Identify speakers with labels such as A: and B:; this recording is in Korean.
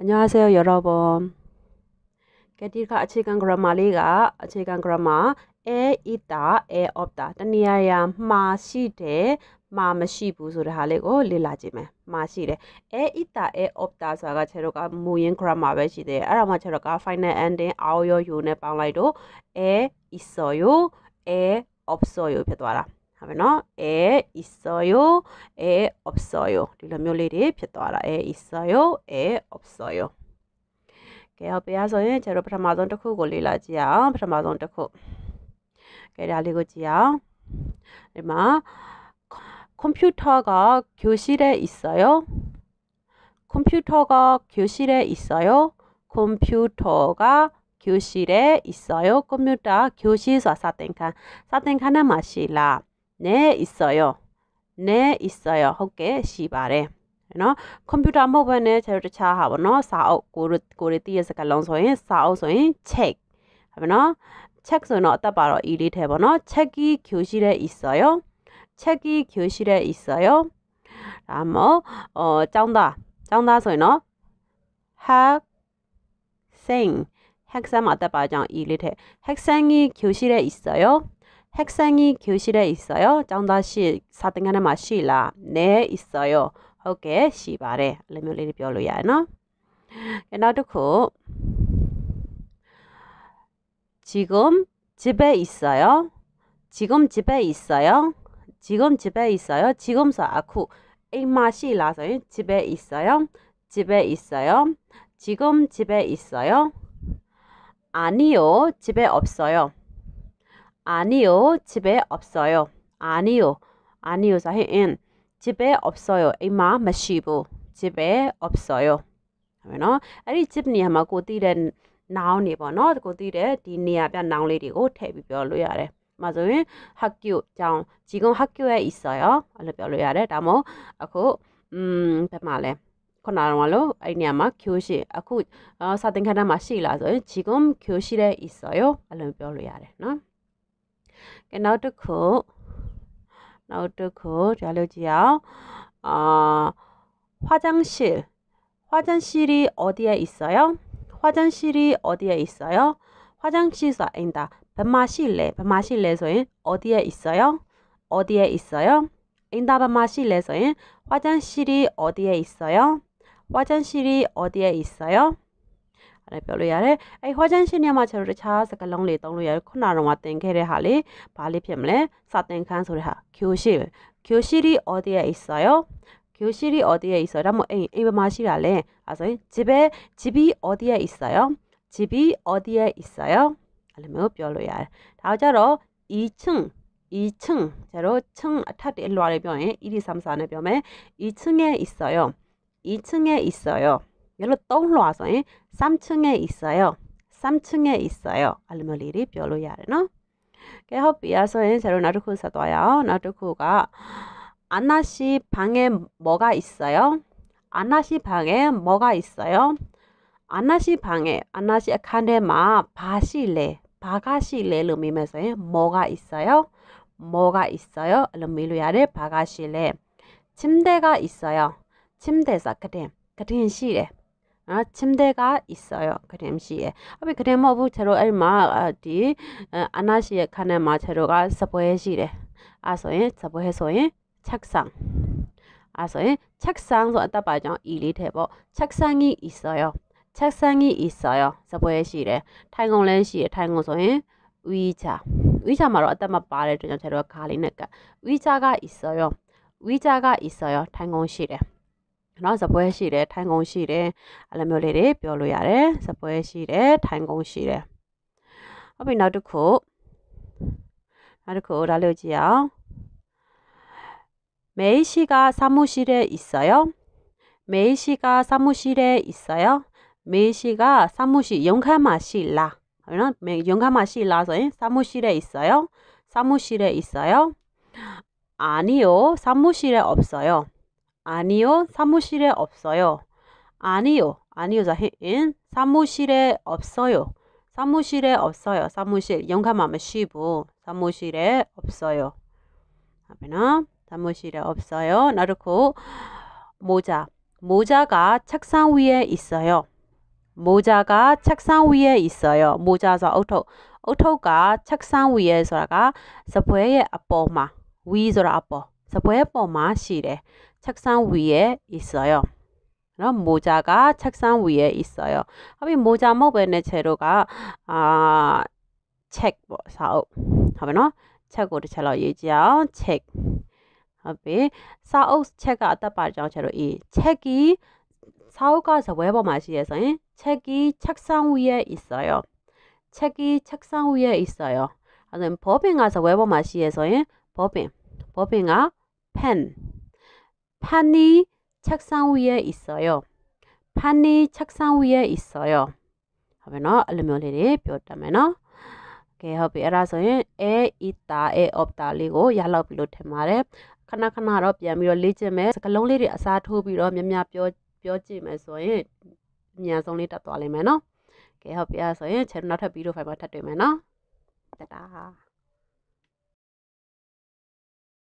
A: 안녕하세요여러 분. 게티카아치간그라마리가아치간그라마에있다에없 다. တနည်းအားဖြင့်မှာရှိတယ်မှာမရှိဘူးဆိုတဲ့ဟာလေးကိုလေ့လာကြည့်မယ်။မှာရှိတယ်။အဲအီတာအဲအော့တာဆိုတာကခြေတော့ကမူရင်း grammar ပဲရှိတယ်။အဲ့ဒါမှခြေတော့က final ending အော်ရောယူနဲ့ပေါင်းလိုက်တော့အဲ isoyo အဲ opsoyo ဖြစ်သွားတာ။ 하면은 에 있어요? 에 없어요? 릴러묘리리 펴떠라 에 있어요? 에 없어요? 그래서 제로 프라마돈 토크 골리라지야. 프라마돈 토크. 그래 알리고지야. 얼마 컴퓨터가 교실에 있어요? 컴퓨터가 교실에 있어요? 컴퓨터가 교실에 있어요? 컴퓨터 교실에서 사탱칸 사탱칸은 마시라. 네, 있어요. 네, 있어요. 함께 시발에.နော်ကွန်ပျူတာမဟုတ်ဘဲနဲ့ကျွန်တော်တခြားဟာပေါ့နော်စာအုပ်ကိုကိုတွေသိရစကားလုံးဆိုရင်စာအုပ်ဆိုရင် check ဟုတ်ပါနော် check ဆိုရင်တော့အသက်ပါတော့ e လေးထဲပေါ့နော် check이 교실에 있어요 check이 교실에 있어요 ဒါမှမဟုတ်အော်ចောင်းသားចောင်းသားဆိုရင်တော့ hack sing 핵사 맞다 바장 이리테 핵상이 교실에 있어요. 책상이 교실에 있어요? 장다시 사등하는 맛이라. 네, 있어요. 오케이, 시발에. 레멜리 별로야, 너? 나도 지금 집에 있어요. 지금 집에 있어요. 지금 집에 있어요. 지금 사쿠. 이 맛이 나서 집에 있어요. 집에 있어요. 지금 집에 있어요. 아니요, 집에 없어요. 아니 요, 집에없어 요. 아니 요, 아니 요, 사인집에없어 요. 이마마시보집에없어 요. နော်အဲ့ဒီ chip နေရာမှာကိုသိတဲ့နောင်နေပေါ့နော်ကိုသိတဲ့ဒီနေရာပြနောင်လေးတွေကိုထည့်ပြီးပြောလို့ရတယ်။မှာဆိုရင် hakyu ကြောင်းဂျီကုံ hakyu ရဲ့ isoyo အဲ့လိုပြောလို့ရတယ်။ဒါမို့အခုอืมဘယ်မှာလဲခုနကတော့လို့အဲ့နေရာမှာ q ရှိအခုစာသင်ခန်းထဲမှာရှိလာဆိုရင်ဂျီကုံ q ရှိတဲ့ isoyo အဲ့လိုပြောလို့ရတယ်နော်။ cái nấu t k n ấ t khổ 잘 알려지요 화장실 화장실이 어디에 있어요? 화장실이 어디에 있어요? 화장실입니다. 변마실내 변마실내소인 어디에 있어요? 어디에 있어요? 인다변마실내소인 화장실이 어디에 있어요? 화장실이 어디에 있어요? အဲ့ပြောလို့ရတယ်အဲ့ဟွာချန်ရှင်းရမှာကျွန်တော်တခြားစကလုံးလေးသုံးလို့ရတယ်ခုနကတော့တင်ခဲ့တဲ့ဟာလေးဘာလေးဖြစ်မလဲစတင်ခန်းဆိုတဲ့ဟာကျိုရှိပဲကျိုရှိရီအော်ဒီယာ있어요 교실이 어디에 있어요? 라면 에이 에이 마시라래. 아서 집에 집이 어디에 있어요? 집이 어디에 있어요? 알면 별로야. 다자로 2층 2층 자로 층 아타데 일로아래 병에 1 2 3 4에 병에 2층에 있어요. 2층에 있어요. 별로 떠올라서 3층에 있어요. 3층에 있어요. 알머리리 별로야르나? 그래서 비아서엔 새로 나르쿠 사도야. 나르쿠가 아나씨 방에 뭐가 있어요? 아나씨 방에 뭐가 있어요? 아나씨 방에 아나씨 칸에마 바실레 바가실레 름이면서 뭐가 있어요? 뭐가 있어요? 름루야레 바가실레 침대가 있어요. 침대에서 그래 그래 시래 아침대가있어 요. 그램시 에. 아베그램어부제로얼마디아나시에칸에마제로가서보해시 래. 아서에서보해서에책 상. 아서에책상소다바정이리대보책상이있어 요. 책상이있어 요. 서보해시 래. 타이공랜시에타이공소에의 자. 의자말로아따마바래저녁제로가가리니까의자가있어 요. 의자가있어 요. 타이공시 래. နော်စပွဲရှိတယ်ထိုင်ကုန်ရှိတယ်အဲ့လိုမျိုးလေးတွေပြောလို့ရတယ်စပွဲရှိတယ်ထိုင်ကုန်ရှိတယ်ဟုတ်ပြီနောက်တစ်ခုနောက်တစ်ခုဒါလို့ကြည့်အောင်메이 어, 씨가 사무실에 있어요. 메이 씨가 사무실에 있어요. 메이 씨가 사무실 영카마실라. 영카마실라서 사무실에 있어요. 사무실에 있어요. 아니요, 사무실에 없어요. 아니요, 사무실에 없어요. 아니요, 아니요, 자힌 사무실에 없어요. 사무실에 없어요. 사무실 영감하면 쉬부 사무실에 없어요. 하면 사무실에 없어요. 나르코 모자 모자가 책상 위에 있어요. 모자가 책상 위에 있어요. 모자서 어토 어토가 책상 위에서가 스포의 앞보마 위서라 앞보 스포의 보마 시래 책상 위에 있어요. 그럼 모자가 책상 위에 있어요. 하비 모자 모베네 제로가 아, 책 뭐, 사업. 하비노 책으로 제로 유지한 책. 하비 사업 책을 아다 빠져 제로 이 책이 사업가서 외부 마시에서 책이 책상 위에 있어요. 책이 책상 위에 있어요. 하는 법인가서 외부 마시에서 법인. 법인가 펜. 판이책상위에있어 요. 판이책상위에있어 요. 하면은알루미늄이비웠다면은 okay ဟုတ်ပြီအဲ့ဒါဆိုရင် a ita a opta လေးကိုရလောက်ပြီလို့ထင်ပါတယ်ခဏခဏတော့ပြန်ပြီးတော့လေ့ကျင့်မယ်စကလုံးလေးတွေအစားထိုးပြီးတော့များများပြောပြောကြည့်မယ်ဆိုရင်အမြန်ဆုံးလေးတက်သွားလိမ့်မယ်နော် okay ဟုတ်ပြီအဲ့ဒါဆိုရင် channel နောက်ထပ် video file မှာထပ်တွေ့မယ်နော်တတား